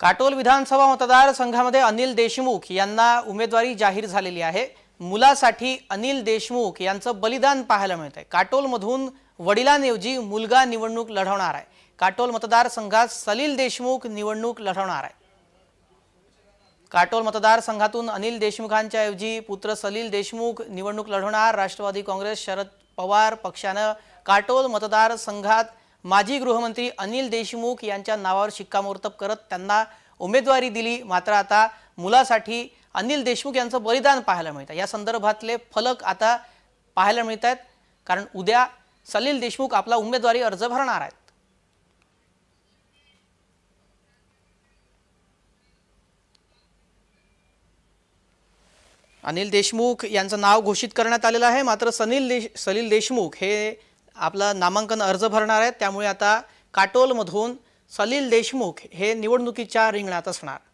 काटोल विधानसभा मतदारसंघामध्ये अनिल देशमुख यांना उमेदवारी जाहीर झालेली आहे मुलासाठी अनिल देशमुख यांचं बलिदान पाहायला मिळत आहे काटोलमधून वडिलांऐवजी मुलगा निवडणूक लढवणार आहे काटोल मतदारसंघात सलील देशमुख निवडणूक लढवणार आहे काटोल मतदारसंघातून अनिल देशमुखांच्या ऐवजी पुत्र सलील देशमुख निवडणूक लढवणार राष्ट्रवादी काँग्रेस शरद पवार पक्षानं काटोल मतदारसंघात माजी गृहमंत्री अनिल देशमुख यांच्या नावावर शिक्कामोर्तब करत त्यांना उमेदवारी दिली मात्र आता मुलासाठी अनिल देशमुख यांचं बलिदान पाहायला मिळतं या संदर्भातले फलक आता पाहायला मिळत आहेत कारण उद्या सलील देशमुख आपला उमेदवारी अर्ज भरणार आहेत अनिल देशमुख यांचं नाव घोषित करण्यात आलेलं आहे मात्र सनील देश सलील देशमुख हे आपला नामांकन अर्ज भरणार आहेत त्यामुळे आता काटोलमधून सलील देशमुख हे निवडणुकीच्या रिंगणात असणार